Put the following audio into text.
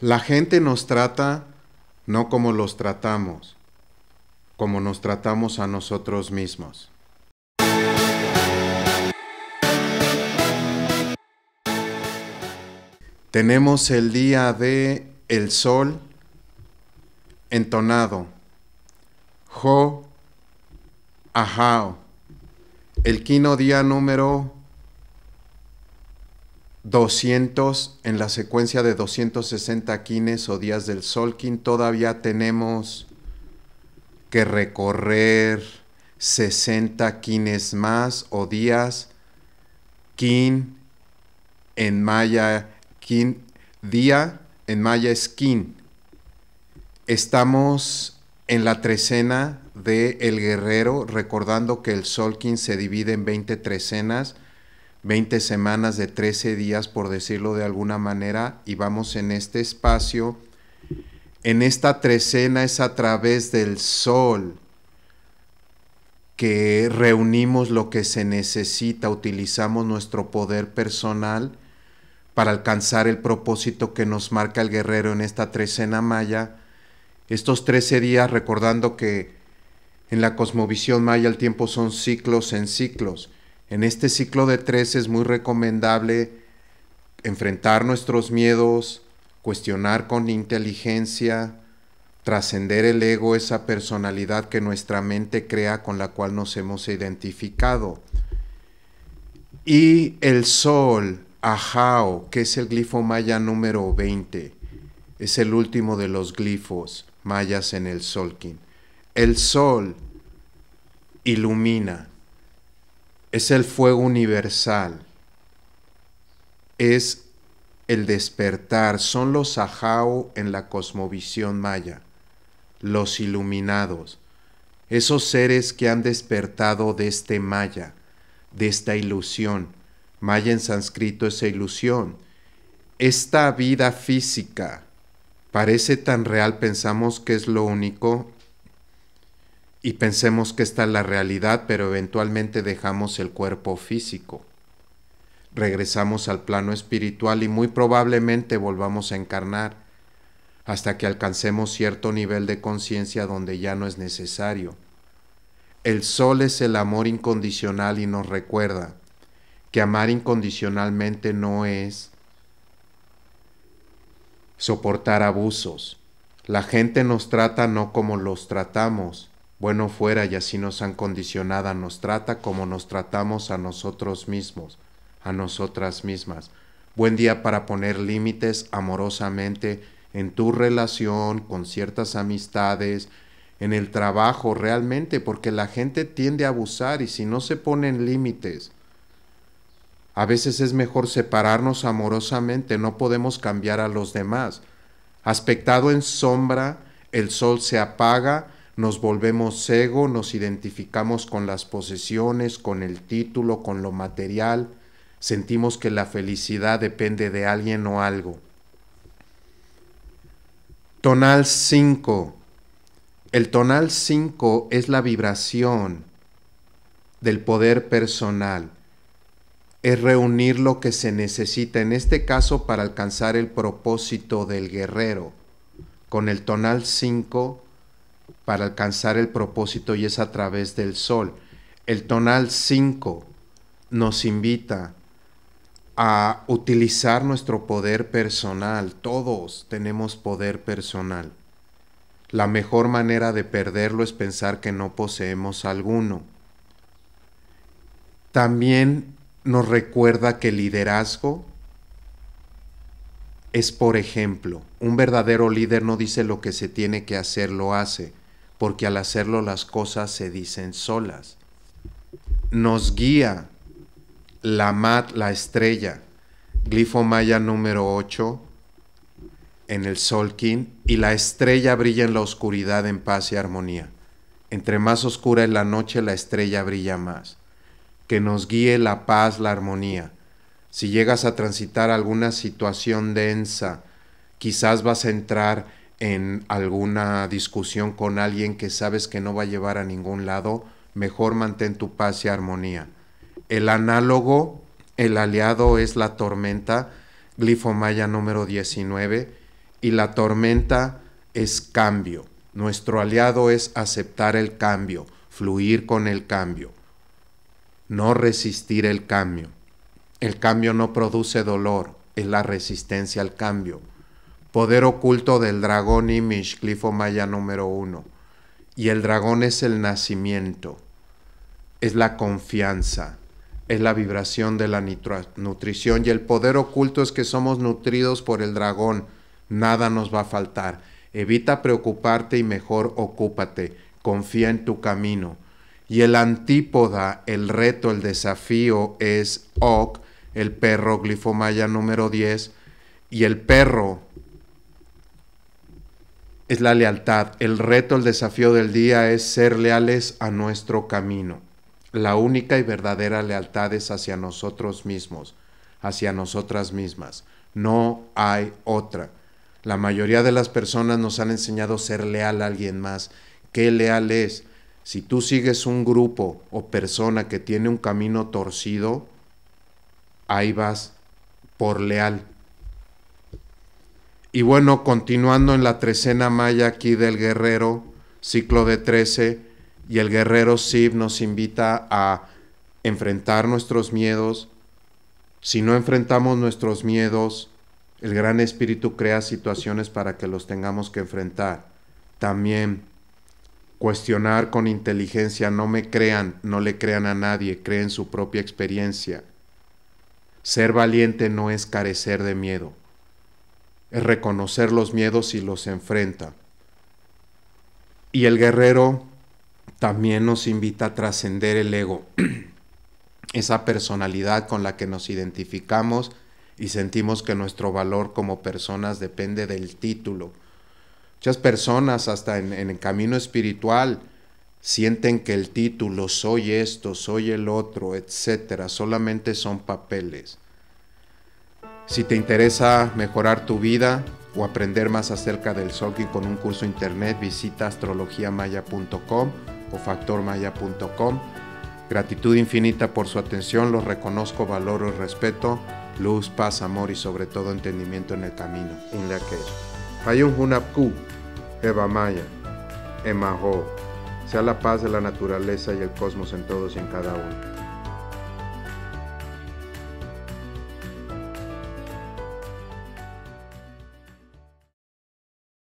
La gente nos trata no como los tratamos, como nos tratamos a nosotros mismos. Tenemos el día de el sol entonado. Jo, El quino día número 200, en la secuencia de 260 quines o días del Solkin, todavía tenemos que recorrer 60 quines más o días. Kin en maya, kin, día en maya es kin. Estamos en la trecena de El Guerrero, recordando que el Solkin se divide en 20 trecenas 20 semanas de 13 días, por decirlo de alguna manera, y vamos en este espacio. En esta trecena es a través del sol que reunimos lo que se necesita, utilizamos nuestro poder personal para alcanzar el propósito que nos marca el guerrero en esta trecena maya. Estos 13 días recordando que en la cosmovisión maya el tiempo son ciclos en ciclos en este ciclo de tres es muy recomendable enfrentar nuestros miedos, cuestionar con inteligencia, trascender el ego, esa personalidad que nuestra mente crea con la cual nos hemos identificado. Y el sol, ajao, que es el glifo maya número 20, es el último de los glifos mayas en el Solkin. El sol ilumina, es el fuego universal, es el despertar, son los ajao en la cosmovisión maya, los iluminados, esos seres que han despertado de este maya, de esta ilusión. Maya en sánscrito es ilusión. Esta vida física parece tan real, pensamos que es lo único y pensemos que esta es la realidad, pero eventualmente dejamos el cuerpo físico. Regresamos al plano espiritual y muy probablemente volvamos a encarnar hasta que alcancemos cierto nivel de conciencia donde ya no es necesario. El sol es el amor incondicional y nos recuerda que amar incondicionalmente no es soportar abusos. La gente nos trata no como los tratamos, bueno fuera y así nos han condicionado... nos trata como nos tratamos a nosotros mismos, a nosotras mismas. Buen día para poner límites amorosamente en tu relación, con ciertas amistades, en el trabajo realmente, porque la gente tiende a abusar y si no se ponen límites, a veces es mejor separarnos amorosamente, no podemos cambiar a los demás. Aspectado en sombra, el sol se apaga nos volvemos ego, nos identificamos con las posesiones, con el título, con lo material, sentimos que la felicidad depende de alguien o algo. Tonal 5. El tonal 5 es la vibración del poder personal. Es reunir lo que se necesita, en este caso para alcanzar el propósito del guerrero. Con el tonal 5 para alcanzar el propósito y es a través del sol. El tonal 5 nos invita a utilizar nuestro poder personal. Todos tenemos poder personal. La mejor manera de perderlo es pensar que no poseemos alguno. También nos recuerda que liderazgo es, por ejemplo, un verdadero líder no dice lo que se tiene que hacer, lo hace porque al hacerlo las cosas se dicen solas. Nos guía la mat, la estrella, glifo maya número 8 en el Solkin, y la estrella brilla en la oscuridad en paz y armonía. Entre más oscura es la noche, la estrella brilla más. Que nos guíe la paz, la armonía. Si llegas a transitar alguna situación densa, quizás vas a entrar en alguna discusión con alguien que sabes que no va a llevar a ningún lado, mejor mantén tu paz y armonía. El análogo, el aliado es la tormenta, glifomaya número 19, y la tormenta es cambio. Nuestro aliado es aceptar el cambio, fluir con el cambio, no resistir el cambio. El cambio no produce dolor, es la resistencia al cambio. Poder oculto del dragón Imish, glifo maya número uno. Y el dragón es el nacimiento, es la confianza, es la vibración de la nutrición. Y el poder oculto es que somos nutridos por el dragón. Nada nos va a faltar. Evita preocuparte y mejor ocúpate. Confía en tu camino. Y el antípoda, el reto, el desafío es Ok, el perro maya número 10. Y el perro es la lealtad. El reto, el desafío del día es ser leales a nuestro camino. La única y verdadera lealtad es hacia nosotros mismos, hacia nosotras mismas. No hay otra. La mayoría de las personas nos han enseñado ser leal a alguien más. ¿Qué leal es? Si tú sigues un grupo o persona que tiene un camino torcido, ahí vas por leal. Y bueno, continuando en la trecena maya aquí del guerrero, ciclo de trece, y el guerrero Sib nos invita a enfrentar nuestros miedos. Si no enfrentamos nuestros miedos, el gran espíritu crea situaciones para que los tengamos que enfrentar. También cuestionar con inteligencia, no me crean, no le crean a nadie, creen su propia experiencia. Ser valiente no es carecer de miedo es reconocer los miedos y los enfrenta. Y el guerrero también nos invita a trascender el ego, esa personalidad con la que nos identificamos y sentimos que nuestro valor como personas depende del título. Muchas personas, hasta en, el camino espiritual, sienten que el título soy esto, soy el otro, etcétera, solamente son papeles. Si te interesa mejorar tu vida o aprender más acerca del y con un curso internet, visita astrologiamaya.com o factormaya.com. Gratitud infinita por su atención, los reconozco, valoro y respeto. Luz, paz, amor y sobre todo entendimiento en el camino. En la que Hayun Hunapku, Eva Maya, Emaho. Sea la paz de la naturaleza y el cosmos en todos y en cada uno.